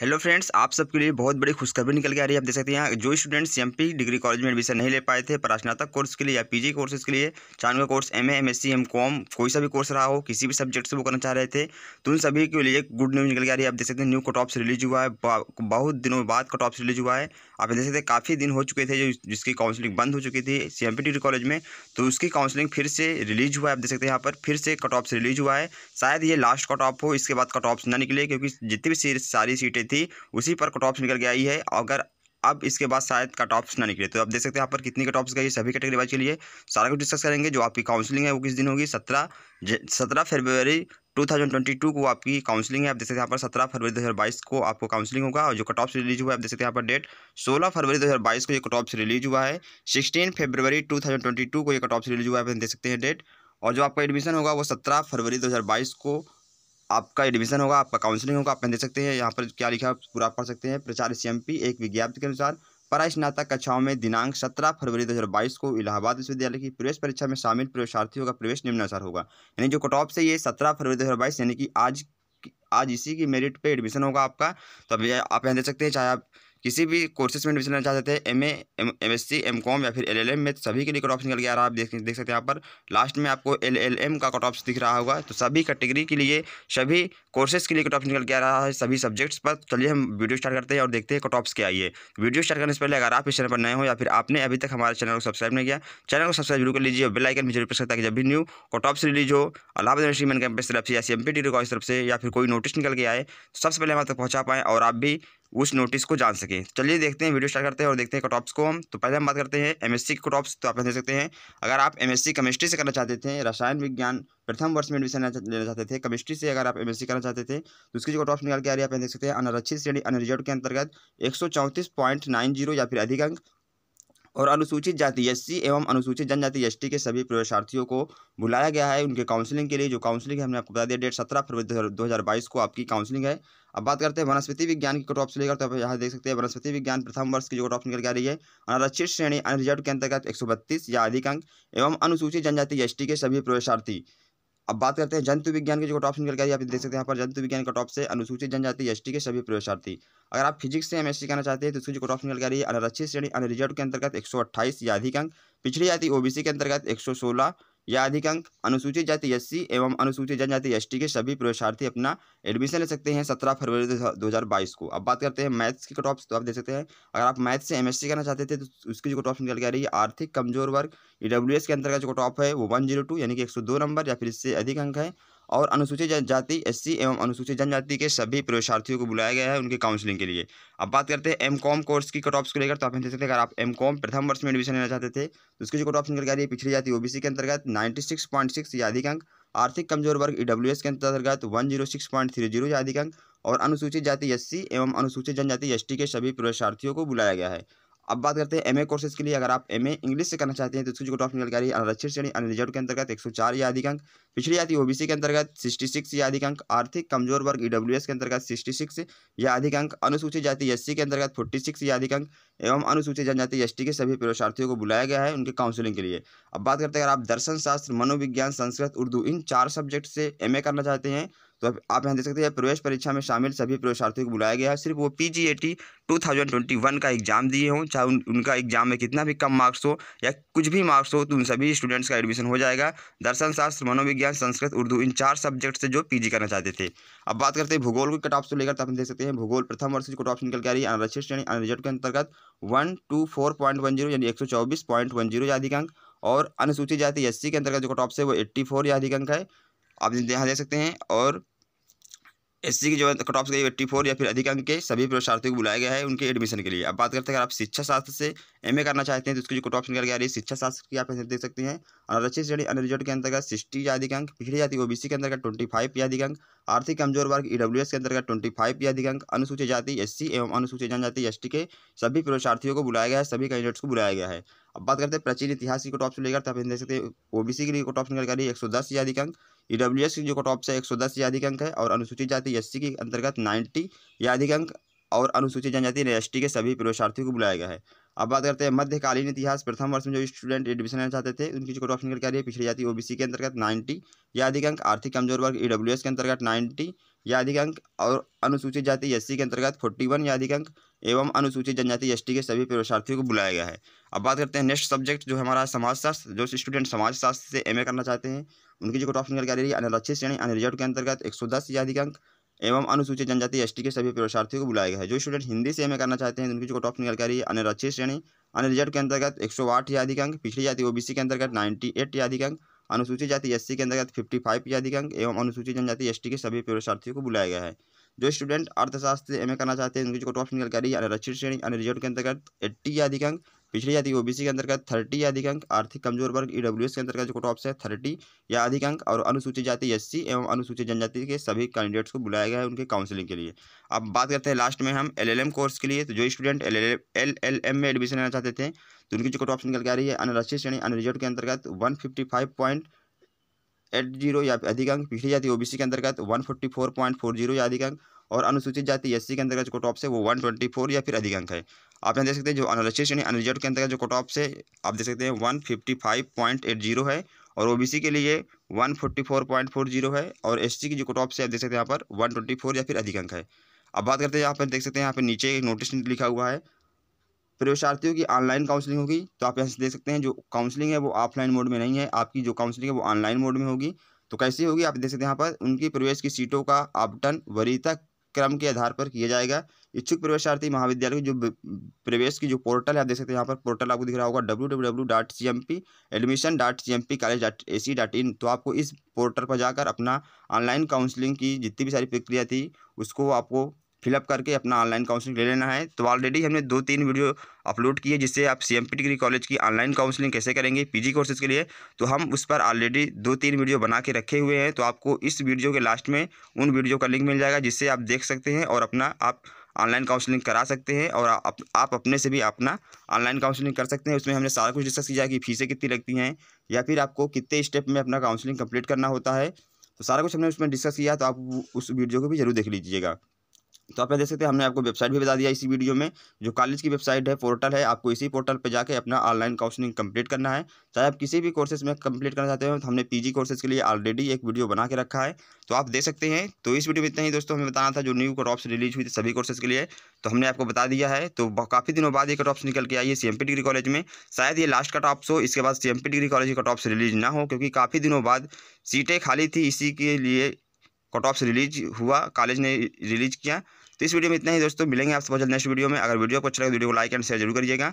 hello friends आप सबके लिए बहुत बड़ी खुशखबरी निकल के आ रही है आप देख सकते हैं जो स्टूडेंट्स एम डिग्री कॉलेज में एडमिशन नहीं ले पाए थे परास्नातक कोर्स के लिए या पीजी कोर्सेज के लिए चाहे कोर्स एमए एमएससी एमकॉम कोई सा भी कोर्स रहा हो किसी भी सब्जेक्ट से वो करना चाह रहे थे तो उन सभी के लिए गुड न्यूज़ निकल के आ रही है आप देख सकते हैं न्यू कटॉप्स रिलीज हुआ है बहुत दिनों बाद कटॉप्स रिलीज हुआ है आप देख सकते हैं काफ़ी दिन हो चुके थे जो जिसकी काउंसलिंग बंद हो चुकी थी सी डिग्री कॉलेज में तो उसकी काउंसलिंग फिर से रिलीज हुआ है आप देख सकते हैं यहाँ पर फिर से कटॉप्स रिलीज हुआ है शायद ये लास्ट कटॉप हो इसके बाद कटॉप्स ना निकले क्योंकि जितनी भी सारी सीटें थी उसी पर कट ऑप्स निकल के आई है अगर अब इसके बाद शायद कट ऑप्स ना निकले तो आप देख सकते हैं यहाँ पर कितनी कट ऑप्स गई सभी कैटेगरी वाइज के लिए सारा कुछ डिस्कस करेंगे जो आपकी काउंसलिंग है वो किस दिन होगी सत्रह सत्रह फरवरी 2022 को आपकी काउंसलिंग है आप देख सकते हैं यहाँ पर 17 फरवरी 2022 को आपको काउंसलिंग होगा और जो कट ऑफ रिलीज हुआ है आप देख सकते हैं यहाँ पर डेट 16 फरवरी 2022 को ये कट ऑफ रिलीज हुआ है 16 फरवरी 2022 को ये कट ऑफ रिलीज हुआ है आप देख सकते हैं डेट और जो आपका एडमिशन होगा वो 17 फरवरी 2022 को आपका एडमिशन होगा आपका काउंसलिंग होगा आप देख सकते हैं यहाँ पर क्या लिखा है पूरा पढ़ सकते हैं प्रचार सीएमपी एक विज्ञप्ति के अनुसार स्नातक कक्षाओं में दिनांक 17 फरवरी 2022 को इलाहाबाद विश्वविद्यालय की प्रवेश परीक्षा में शामिल प्रवेशार्थियों का प्रवेश निम्नानुसार होगा यानी जो कट ऑफ से ये सत्रह फरवरी बाईस यानी कि आज आज इसी की मेरिट पर एडमिशन होगा आपका तो अभी आप यहाँ देख सकते हैं चाहे आप किसी भी कोर्सेज में एडमिशन लेना चाहते थे M M S C M com या फिर एल एल एम में सभी के लिए कट ऑफ निकल गया आप देख देख सकते हैं यहाँ पर लास्ट में आपको एल एल एम का कट ऑफ दिख रहा होगा तो सभी कैटेगरी के लिए सभी कोर्सेज के लिए कट ऑफ निकल गया रहा है सभी सब्जेक्ट्स पर चलिए हम वीडियो स्टार्ट करते हैं और देखते हैं कट ऑफ्स क्या आइए वीडियो स्टार्ट करने से पहले अगर आप इस चैनल पर नए हो या फिर आपने अभी तक हमारे चैनल को सब्सक्राइब नहीं किया चैनल को सब्सक्राइब जरूर कर लीजिए और बेलाइकन भी जरूर प्रेस करता है जब भी न्यू कट ऑफ रिलीज हो अलाहाबाद यूनिवर्सिटी मैन कैंपस तरफ से या C M P T college तरफ से या फिर कोई नोटिस निकल के आए तो सबसे पहले हमारे तक पहुँचा पाएँ और आप भी उस नोटिस को जान सके चलिए देखते हैं वीडियो स्टार्ट करते हैं और देखते हैं कटॉप्स को हम तो पहले हम बात करते हैं एमएससी के कटॉप्स तो आप देख सकते हैं अगर आप एमएससी केमिस्ट्री से करना चाहते थे रसायन विज्ञान प्रथम वर्ष में एडमिशन लेना चाहते थे केमिस्ट्री से अगर आप एमएससी करना चाहते थे तो उसकी जो कटॉप्स निकाल के आ रही है आप देख सकते हैं अनारक्षित श्रेणी अनरिजर्व के अंतर्गत एक या फिर अधिक अंक और अनुसूचित जाति एस एवं अनुसूचित जनजाति एस के सभी प्रवेशार्थियों को बुलाया गया है उनके काउंसलिंग के लिए जो काउंसलिंग है हमने आपको बता दिया डेट सत्रह फरवरी दो हज़ार बाईस को आपकी काउंसलिंग है अब बात करते हैं वनस्पति विज्ञान की कट ऑफ से लेकर तो आप यहाँ देख सकते हैं वनस्पति विज्ञान प्रथम वर्ष की जो कट ऑफ निकल के आ रही है अनारक्षित श्रेणी अनरिजर्व के अंतर्गत एक सौ बत्तीस या अधिक अंक एवं अनुसूचित जनजाति एस के सभी प्रवेशार्थी अब बात करते हैं जंतु विज्ञान के जो कट निकल गया आप देख सकते हैं यहाँ पर जंतु विज्ञान का टॉप से अनुसूचित जनजाति एस के सभी प्रवेशार्थी अगर आप फिजिक्स से एमएससी करना चाहते हैं तो उसकी जो कट निकल गया है अनरक्षित श्रेणी अनरिजर्व के अंतर्गत एक सौ या अधिक अंक पिछड़ी जाति ओबीसी के अंतर्गत एक सौ सोलह यह अधिक अंक अनुसूचित जाति एस एवं अनुसूचित जनजाति एस के सभी प्रवेशार्थी अपना एडमिशन ले सकते हैं सत्रह फरवरी दो को अब बात करते हैं मैथ्स की कट तो आप देख सकते हैं अगर आप मैथ्स से एमएससी करना चाहते थे तो उसकी जो कट ऑफ निकल के आ रही है आर्थिक कमजोर वर्ग ई e के अंतर्गत जो कट ऑफ है वो वन यानी कि एक नंबर या फिर इससे अधिक अंक है और अनुसूचित जाति एस एवं अनुसूचित जनजाति के सभी प्रवेशार्थियों को बुलाया गया है उनकी काउंसलिंग के लिए अब बात करते हैं एम कॉम कोर्स की कट ऑफ्स को लेकर तो आप देख सकते हैं अगर आप एम प्रथम वर्ष में एडमिशन लेना चाहते थे तो उसकी जो कट ऑफ निकल रही पिछली जाति ओबीसी के अंतर्गत नाइन्टी सिक्स पॉइंट सिक्स या अधिक अंक आर्थिक कमजोर वर्ग ईडब्ल्यू e के अंतर्गत one zero six point three zero या अंक और अनुसूचित जाति एस एवं अनुसूचित जनजाति एस के सभी प्रवेशार्थियों को बुलाया गया है अब बात करते हैं एमए कोर्सेज के लिए अगर आप एमए इंग्लिश से करना चाहते हैं तो उसकी जो कट ऑफ निकल रही है अनरक्षित श्रेणी अनरिजर्व के अंतर्गत एक सौ चार या अधिकांक अंक पिछड़ी जाति ओबीसी के अंतर्गत 66 या अधिक अंक आर्थिक कमजोर वर्ग ईडब्ल्यूएस के अंतर्गत 66 या अधिक अंक अनुसूचित जाति एससी के अंतर्गत 46 या अधिक अंक एवं अनुसूचित जनजाति एसटी के सभी पुरुषार्थियों को बुलाया गया है उनके काउंसलिंग के लिए अब बात करते हैं अगर आप दर्शन शास्त्र मनोविज्ञान संस्कृत उर्दू इन चार सब्जेक्ट से एम करना चाहते हैं तो आप यहाँ देख सकते हैं प्रवेश परीक्षा में शामिल सभी पुरुषार्थियों को बुलाया गया है सिर्फ वो P G A T two thousand twenty one का एग्जाम दिए हों चाहे उन, उनका एग्जाम में कितना भी कम मार्क्स हो या कुछ भी मार्क्स हो तो उन सभी स्टूडेंट्स का एडमिशन हो जाएगा दर्शन शास्त्र मनोविज्ञान विज्ञान संस्कृत उर्दू इन चार सब्जेक्ट से जो पीजी करना चाहते थे अब बात करते हैं भूगोल की कटॉप से लेकर तो आप देख सकते हैं भूगोल प्रथम वर्ष की कटॉप निकल के आ रही है अनरक्षित श्रेणी अनुजट के अंतर्गत one two four point one zero यानी एक सौ चौबीस पॉइंट वन जीरो यादिक अंक और अनुसूचित जाति एस के अंतर्गत जो कटॉप से वो एट्टी फोर यादिक अंक है आप यहाँ देख सकते हैं और एस की जो कट ऑफ गई एट्टी फोर या फिर अधिक अंक के सभी प्रशार्थियों को बुलाया गया है उनके एडमिशन के लिए अब बात करते हैं अगर आप शिक्षा शास्त्र से एमए करना चाहते हैं तो उसकी जो कट ऑफ निकल आ रही है शिक्षा शास्त्र की आप देख सकते हैं अनुरक्षित श्रेणी अनरिजर्व के अंतर्गत सिक्सटी या अधिक अंक पिछड़ी जाति ओबीसी के अंतर्गत ट्वेंटी फाइव या अधिक अंक आर्थिक कमजोर वर्ग ईडब्ल्यू e के अंतर्गत ट्वेंटी फाइव या अधिक अंक अनुसूचित जाति एस एवं अनुसूचित जनजाति एस के सभी प्रशार्थियों को बुलाया गया है सभी कैंडिडेट्स को बुलाया गया है अब बात करते हैं प्राचीन इतिहास की कट ऑप्शन लेकर लेकर तो आप देख सकते हैं ओबीसी के लिए कट ऑप्शन निकल आ रही है एक सौ दस या अधिक अंक ईडब्ल्यू e एस की जो कट ऑफ से एक सौ दस अधिक अंक है और अनुसूचित जाति एस के अंतर्गत नाइन्टी या अधिक अंक और अनुसूचित जनजाति एस के सभी प्रवेशार्थियों को बुलाया गया है अब बात करते हैं मध्यकालीन इतिहास प्रथम वर्ष में जो स्टूडेंट एडमिशन लेना चाहते थे उनकी जो कट ऑफ निकल कर रही है पिछड़ी जाति ओबीसी के अंतर्गत नाइन्टी अधिक अंक आर्थिक कमजोर वर्ग ईडब्ल्यूएस e के अंतर्गत नाइन्टी या अधिकांक और अनुसूचित जाति एस के अंतर्गत फोर्टी वन या अधिकांक एवं अनुसूचित जनजाति एस के सभी प्रवेशार्थियों को बुलाया गया है अब बात करते हैं नेक्स्ट सब्जेक्ट जो हमारा समाजशास्त्र जो स्टूडेंट समाजशास्त्र से एमए करना चाहते हैं उनकी जो कट ऑफ निकल रही है अनिरक्षित श्रेणी अनरिजर्व के अंतर्गत एक सौ दस या अधिकांक एवं अनुसूचित जनजाति एस के सभी प्रवेशार्थियों को बुलाया गया है जो स्टूडेंट हिंदी से एम करना चाहते हैं उनकी जो कट ऑफ निकल रही है अनिरक्षित श्रेणी अनरिजर्व के अंतर्गत एक सौ आठ या अधिकांक पिछली पिछड़ी जाति ओबीसी के अंतर्गत नाइन्टी एट या अधिकांक अनुसूचित जाति एस के अंतर्गत फिफ्टी फाइव अधिकांक एवं अनुसूचित जनजाति एस के सभी प्रवेशार्थियों को बुलाया गया है जो स्टूडेंट अर्थशास्त्र एम करना चाहते हैं उनकी जो कट ऑफ निकल कर रही है अनुरक्षित श्रेणी अनरिजर्व के अंतर्गत एट्टी अधिकांक पिछड़ी जाति ओबीसी के अंतर्गत थर्टी या अधिकांक आर्थिक कमजोर वर्ग ईडब्ल्यूएस के अंतर्गत जो कोटा ऑप्शन है थर्टी या अधिकांक और अनुसूचित जाति एस एवं अनुसूचित जनजाति के सभी कैंडिडेट्स को बुलाया गया है उनके काउंसलिंग के लिए अब बात करते हैं लास्ट में हम एलएलएम कोर्स के लिए तो जो स्टूडेंट एल एम में एडमिशन लेना चाहते थे तो उनकी जो कोटा ऑप्शन निकल के आ रही है अनुरक्षित श्रेणी अनरिजर्व के अंतर्गत वन एट जीरो या अधिकांक पिछड़ी जाति ओबीसी के अंतर्गत one forty four point four zero या अधिकांक और अनुसूचित जाति एस के अंतर्गत जो कटॉप है वो वन ट्वेंटी फोर या फिर अधिक अंक है आप यहाँ देख सकते हैं जो अनुरक्षित यानी अनरिजर्व के अंतर्गत जो कटॉप है आप देख सकते हैं one fifty five point eight zero है और ओबीसी के लिए one forty four point four zero है और एस की जो कटॉप से आप देख सकते हैं यहाँ पर वन ट्वेंटी फोर या फिर अधिक अंक है अब बात करते हैं यहाँ पर देख सकते हैं यहाँ पर नीचे एक नोटिस लिखा हुआ है प्रवेशार्थियों की ऑनलाइन काउंसलिंग होगी तो आप यहाँ से देख सकते हैं जो काउंसलिंग है वो ऑफलाइन मोड में नहीं है आपकी जो काउंसलिंग है वो ऑनलाइन मोड में होगी तो कैसी होगी आप देख सकते हैं यहाँ पर उनकी प्रवेश की सीटों का वरी वरीयता क्रम के आधार पर किया जाएगा इच्छुक प्रवेशार्थी महाविद्यालय की जो प्रवेश की जो पोर्टल है आप देख सकते हैं यहाँ पर पोर्टल आपको दिख रहा होगा W W W dot C M P admission dot C M P college dot A C dot in तो आपको इस पोर्टल पर जाकर अपना ऑनलाइन काउंसलिंग की जितनी भी सारी प्रक्रिया थी उसको आपको फिलअप करके अपना ऑनलाइन काउंसलिंग ले लेना है तो ऑलरेडी हमने दो तीन वीडियो अपलोड किए जिससे आप सी डिग्री कॉलेज की ऑनलाइन काउंसलिंग कैसे करेंगे पीजी कोर्सेज के लिए तो हम उस पर ऑलरेडी दो तीन वीडियो बना के रखे हुए हैं तो आपको इस वीडियो के लास्ट में उन वीडियो का लिंक मिल जाएगा जिससे आप देख सकते हैं और अपना आप ऑनलाइन काउंसलिंग करा सकते हैं और आप, आप अपने से भी अपना ऑनलाइन काउंसलिंग कर सकते हैं उसमें हमने सारा कुछ डिस्कस किया कि फ़ीसें कितनी लगती हैं या फिर आपको कितने स्टेप में अपना काउंसलिंग कम्प्लीट करना होता है तो सारा कुछ हमने उसमें डिस्कस किया तो आप उस वीडियो को भी जरूर देख लीजिएगा तो आप देख सकते हैं हमने आपको वेबसाइट भी बता दिया इसी वीडियो में जो कॉलेज की वेबसाइट है पोर्टल है आपको इसी पोर्टल पर जाकर अपना ऑनलाइन काउंसलिंग कंप्लीट करना है चाहे आप किसी भी कोर्सेज में कंप्लीट करना चाहते हो तो हमने पीजी कोर्सेज के लिए ऑलरेडी एक वीडियो बना के रखा है तो आप देख सकते हैं तो इस वीडियो में इतना ही दोस्तों हमें बताना था जो न्यू कटॉप्स रिलीज हुई थी सभी कोर्सेज के लिए तो हमने आपको बता दिया है तो काफ़ी दिनों बाद ये कटॉप्स निकल के आई है सी डिग्री कॉलेज में शायद ये लास्ट कट हो इसके बाद सी डिग्री कॉलेज के कट रिलीज ना हो क्योंकि काफ़ी दिनों बाद सीटें खाली थी इसी के लिए कट ऑफ रिलीज हुआ कॉलेज ने रिलीज किया तो इस वीडियो में इतना ही दोस्तों मिलेंगे आपसे बहुत जल्द नेक्स्ट वीडियो में अगर वीडियो को अच्छा लगे तो वीडियो को लाइक एंड शेयर जरूर करिएगा